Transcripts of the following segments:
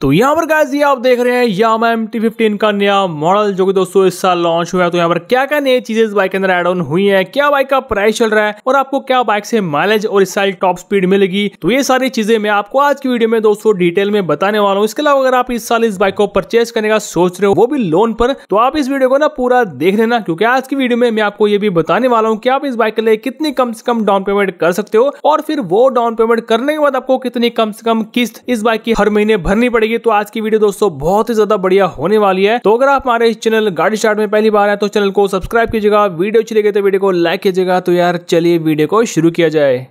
तो यहाँ पर गाइज ये आप देख रहे हैं याम एम टी फिफ्टीन का नया मॉडल जो कि दोस्तों इस साल लॉन्च हुआ है तो यहाँ पर क्या क्या नई चीजें इस बाइक के अंदर एड ऑन हुई है क्या बाइक का प्राइस चल रहा है और आपको क्या बाइक से माइलेज और इस साल टॉप स्पीड मिलेगी तो ये सारी चीजें मैं आपको आज की वीडियो में दोस्तों डिटेल में बताने वाला हूँ इसके अलावा अगर आप इस साल इस बाइक को परचेज करने का सोच रहे हो वो भी लोन पर तो आप इस वीडियो को ना पूरा देख लेना क्योंकि आज की वीडियो में मैं आपको ये भी बताने वाला हूँ की आप इस बाइक के लिए कितनी कम से कम डाउन पेमेंट कर सकते हो और फिर वो डाउन पेमेंट करने के बाद आपको कितनी कम से कम किस्त इस बाइक की हर महीने भरनी पड़ेगी पड़ेगी तो आज की वीडियो दोस्तों बहुत ही ज्यादा बढ़िया होने वाली है तो अगर आप हमारे इस चैनल गाड़ी स्टार्ट में पहली बार है तो चैनल को सब्सक्राइब कीजिएगा वीडियो अच्छी लगे तो वीडियो को लाइक कीजिएगा तो यार चलिए वीडियो को शुरू किया जाए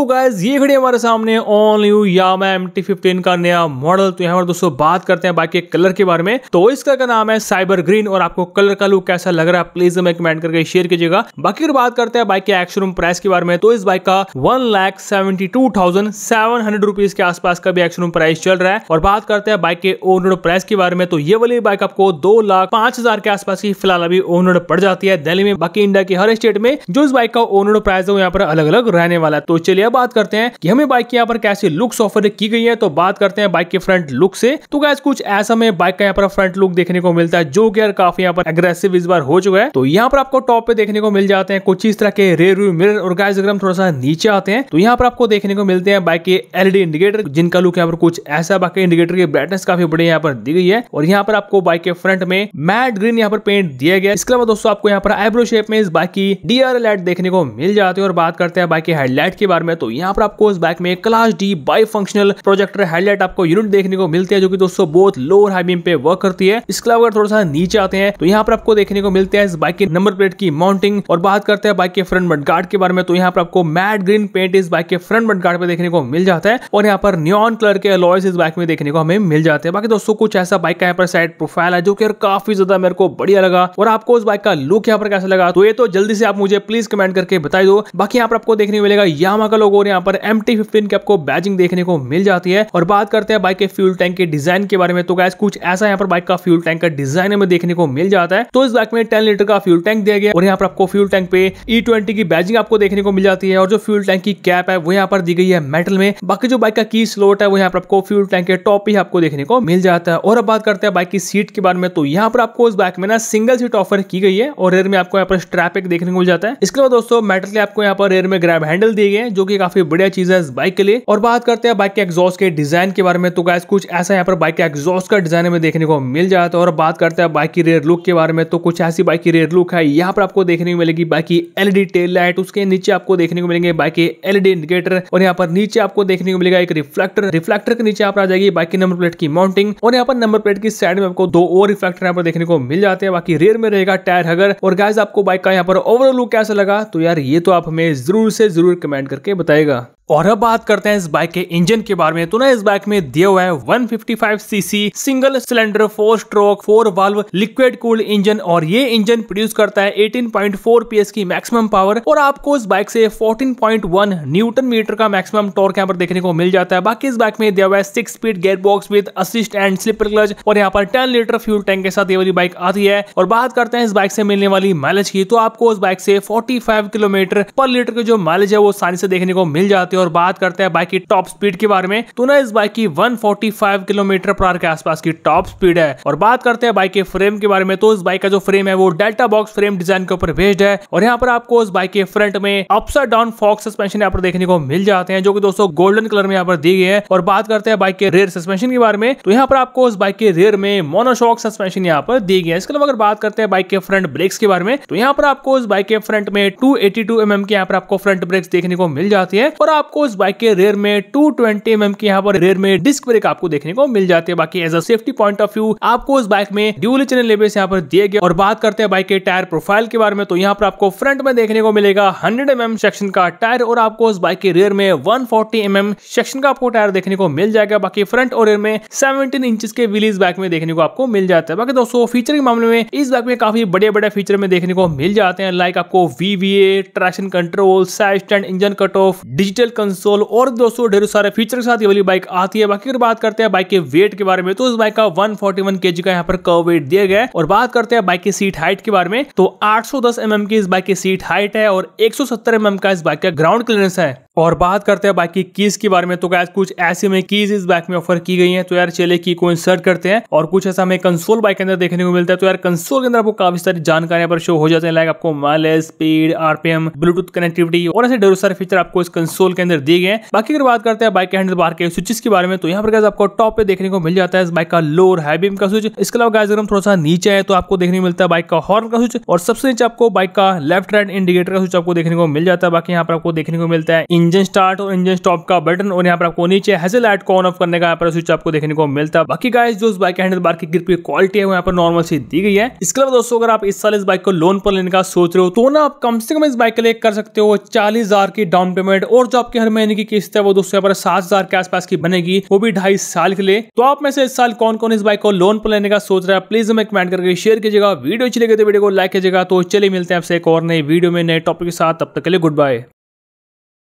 दोस्तों गैस ये घड़ी हमारे सामने all new Yamaha M T fifteen का नया मॉडल तो यहाँ पर दोस्तों बात करते हैं बाकी कलर के बारे में तो इसका का नाम है साइबर ग्रीन और आपको कलर का लुक कैसा लग रहा है प्लीज हमें कमेंट करके शेयर कीजिएगा बाकी अगर बात करते हैं बाइक के एक्शरूम प्राइस के बारे में तो इस बाइक का one lakh seventy two thousand seven hundred rupees के आसपास का भी एक्शरूम प्राइस चल रहा है और बात करते हैं बाइक के ओन रोड प्राइस के बारे में तो ये वाली बाइक आपको दो लाख पांच हजार के आसपास की फिलहाल अभी ओन रोड पड़ जाती है दिल्ली में बाकी इंडिया के हर स्टेट में जो इस बाइक का ओन रोड प्राइस है वो यहाँ पर अलग अलग रहने वाला है तो चलिए अब बात करते हैं कि हमें बाइक के यहाँ पर कैसी लुक्स ऑफर की गई है तो बात करते हैं बाइक के फ्रंट लुक से तो गैस कुछ ऐसा में बाइक का यहाँ पर फ्रंट लुक देखने को मिलता है जो कि यार काफी यहाँ पर अग्रेसिव इस बार हो चुका है तो यहाँ पर आपको टॉप पे देखने को मिल जाते हैं कुछ इस तरह के रेर मिरर और गैस अगर हम थोड़ा सा नीचे आते हैं तो यहाँ पर आपको देखने को मिलते हैं बाइक के एलईडी इंडिकेटर जिनका लुक यहाँ पर कुछ ऐसा बाकी इंडिकेटर की ब्राइटनेस काफी बढ़िया यहाँ पर दी गई है और यहाँ पर आपको बाइक के फ्रंट में मैट ग्रीन यहाँ पर पेंट दिया गया इसके अलावा दोस्तों आपको यहाँ पर आईब्रो शेप में इस बाइक की डीआर लाइट देखने को मिल जाती है और बात करते हैं बाइक के हेडलाइट के बारे में तो यहाँ पर आपको इस बाइक में class D bi functional projector headlight आपको यूनिट देखने को मिलती है जो कि दोस्तों बहुत लोअर हाई बीम पे वर्क करती है इसके अलावा अगर थोड़ा सा नीचे आते हैं तो यहाँ पर आपको देखने को मिलते हैं इस बाइक के नंबर प्लेट की माउंटिंग और बात करते हैं बाइक के फ्रंट बट गार्ड के बारे में तो यहाँ पर आपको मैट ग्रीन पेंट इस बाइक के फ्रंट बट गार्ड पे देखने को मिल जाता है और यहाँ पर न्योन कलर के अलॉयस इस बाइक में देखने को हमें मिल जाते हैं बाकी दोस्तों कुछ ऐसा बाइक का यहाँ पर साइड प्रोफाइल है जो कि काफी ज्यादा मेरे को बढ़िया लगा और आपको उस बाइक का लुक यहाँ पर कैसा लगा तो ये तो जल्दी से आप मुझे प्लीज कमेंट करके बताई दो बाकी यहाँ पर आपको देखने को मिलेगा यहाँ का लोग और यहाँ पर एम टी फिफ्टीन की आपको बैजिंग देखने को मिल जाती है और बात करते हैं बाइक के फ्यूल टैंक के डिजाइन के बारे में तो गैस कुछ ऐसा यहाँ पर बाइक का फ्यूल टैंक का डिजाइन हमें देखने को मिल जाता है तो इस बाइक में टेन लीटर का फ्यूल टैंक दिया गया और यहाँ पर आपको फ्यूल टैंक पे ई e ट्वेंटी की बैजिंग आपको देखने को मिल जाती है और जो फ्यूल टैंक की कैप है वो यहाँ पर दी गई है मेटल में बाकी जो बाइक का की स्लोट है वो यहाँ पर आपको फ्यूल टैंक के टॉप ही आपको देखने को मिल जाता है और अब बात करते हैं बाइक की सीट के बारे में तो यहाँ पर आपको इस बाइक में ना सिंगल सीट ऑफर की गई है और रेयर में आपको यहाँ पर स्ट्रैपिक देखने को मिल जाता है इसके अलावा दोस्तों मेटल के आपको यहाँ पर रेयर में ग्रैब हैंडल दिए गए जो कि काफी बढ़िया चीज है इस बाइक के लिए और बात करते हैं बाइक के एग्जॉस्ट के डिजाइन के बारे में तो गाइस कुछ ऐसा यहाँ पर बाइक के एग्जॉस्ट का डिजाइन में देखने को मिल जाता है और बात करते हैं बाइक की रेयर लुक के बारे में तो कुछ ऐसी बाइक की रेयर लुक है यहाँ पर आपको देखने को मिलेगी बाइक की एलईडी टेल लाइट उसके नीचे आपको देखने को मिलेंगे बाइक के एलईडी इंडिकेटर और यहाँ पर नीचे आपको देखने को मिलेगा एक रिफ्लेक्टर रिफ्लेक्टर के नीचे आप आ जाएगी बाइक की नंबर प्लेट की माउंटिंग और यहाँ पर नंबर प्लेट की साइड में आपको दो और रिफ्लेक्टर यहाँ पर देखने को मिल जाते हैं बाकी रेयर में रहेगा टायर हगर और गैस आपको बाइक का यहाँ पर ओवरऑल लुक कैसा लगा तो यार ये तो आप हमें जरूर से जरूर कमेंट करके बता 下一个。और अब बात करते हैं इस बाइक के इंजन के बारे में तो ना इस बाइक में दिया हुआ है 155 CC single cylinder four stroke four valve liquid cooled engine और ये इंजन प्रोड्यूस करता है 18.4 पीएस की मैक्सिमम पावर और आपको इस बाइक से 14.1 न्यूटन मीटर का मैक्सिमम टॉर्क यहाँ पर देखने को मिल जाता है बाकी इस बाइक में दिया हुआ है six speed gearbox with assist and slipper clutch और यहाँ पर टेन लीटर फ्यूल टैंक के साथ ये वाली बाइक आती है और बात करते हैं इस बाइक से मिलने वाली माइलेज की तो आपको इस बाइक से फोर्टी किलोमीटर पर लीटर के जो माइलेज है वो आसानी से देखने को मिल जाती है और बात करते हैं बाइक की टॉप स्पीड के बारे में तो ना इस बाइक की 145 किलोमीटर पर आर के आसपास की टॉप स्पीड है और बात करते हैं बाइक के फ्रेम के बारे में तो इस बाइक का जो फ्रेम है वो डेल्टा बॉक्स फ्रेम डिजाइन के ऊपर बेस्ड है और यहाँ पर आपको उस बाइक के फ्रंट में अपसाइड डाउन फॉक्स सस्पेंशन यहाँ पर देखने को मिल जाते हैं जो की दोस्तों गोल्डन कलर में यहाँ पर दी गई है और बात करते हैं बाइक के रेयर सस्पेंशन के बारे में तो यहाँ पर आपको उस बाइक के रेयर में मोनोशॉक सस्पेंशन यहाँ पर दी गई है इसके अलावा अगर बात करते हैं बाइक के फ्रंट ब्रेक्स के बारे में तो यहाँ पर आपको उस बाइक के फ्रंट में टू एटी mm के यहाँ पर आपको फ्रंट ब्रेक्स देखने को मिल जाती है और आप आपको इस बाइक के रेयर में टू ट्वेंटी mm की यहाँ पर रेयर में डिस्क ब्रेक आपको देखने को मिल जाते हैं बाकी as a safety point of view आपको इस बाइक में ड्यूल चैनल लेबल्स यहाँ पर दिए गए और बात करते हैं बाइक के टायर प्रोफाइल के बारे में तो यहाँ पर आपको फ्रंट में देखने को मिलेगा हंड्रेड एम mm सेक्शन का टायर और आपको इस बाइक के रेयर में वन फोर्टी mm सेक्शन का आपको टायर देखने को मिल जाएगा बाकी फ्रंट और रेयर में सेवनटीन इंच के व्हील बाइक में देखने को आपको मिल जाता है बाकी दोस्तों फीचर के मामले में इस बाइक में काफी बड़े बड़े फीचर में देखने को मिल जाते हैं लाइक आपको VVA traction control side stand engine cut off digital console और दोस्तों ढेर सारे फीचर के साथ ये वाली बाइक आती है बाकी अगर बात करते हैं बाइक के वेट के बारे में तो इस बाइक का वन फोर्टी वन का यहाँ पर कव वेट दिया गया है और बात करते हैं बाइक की सीट हाइट के बारे में तो आठ सौ mm की इस बाइक की सीट हाइट है और एक सौ mm का इस बाइक का ग्राउंड क्लियरेंस है और बात करते हैं बाकी कीज के बारे में तो गैस कुछ ऐसे में कीज इस बाइक में ऑफर की गई है तो यार चले की को इंसर्ट करते हैं और कुछ ऐसा हमें कंसोल बाइक के अंदर देखने को मिलता है तो यार कंसोल के अंदर आपको काफी सारी जानकारियां पर शो हो जाते हैं लाइक आपको mileage speed RPM Bluetooth connectivity और ऐसे ढेर सारे फीचर आपको इस कंसोल के अंदर दिए गए बाकी अगर बात करते हैं बाइक के हैंडल बार के स्विचेस के बारे में तो यहाँ पर गैस आपको टॉप पे देखने को मिल जाता है इस बाइक का लोअर हाई बीम का स्विच इसके अलावा गैस अगर हम थोड़ा सा नीचे है तो आपको देखने को मिलता है बाइक का हॉर्न का स्विच और सबसे नीचे आपको बाइक का लेफ्ट राइट इंडिकेटर का स्विच आपको देखने को मिल जाता है बाकी यहाँ पर आपको देखने को मिलता है इंजन इंजन स्टार्ट और इंजन स्टॉप का बटन और यहाँ पर आपको नीचे हेजल लाइट को ऑन ऑफ करने का स्विच आपको देखने को मिलता है बाकी गाइस जो इस बाइक के हैंडल बार की ग्रिप की क्वालिटी है वो यहाँ पर नॉर्मल सी दी गई है इसके अलावा दोस्तों अगर आप इस साल इस बाइक को लोन पर लेने का सोच रहे हो तो ना आप कम से कम इस बाइक के लिए कर सकते हो चालीस हजार की डाउन पेमेंट और जो आपकी हर महीने की किस्त है वो दोस्तों यहाँ पर सात हजार के आसपास की बनेगी वो भी ढाई साल के लिए तो आप में से इस साल कौन कौन इस बाइक को लोन पर लेने का सोच रहा है प्लीज हमें कमेंट करके शेयर कीजिएगा वीडियो अच्छी लगे तो वीडियो को लाइक कीजिएगा तो चले मिलते हैं आपसे एक और नई वीडियो में नए टॉपिक के साथ तब तक के लिए गुड बाय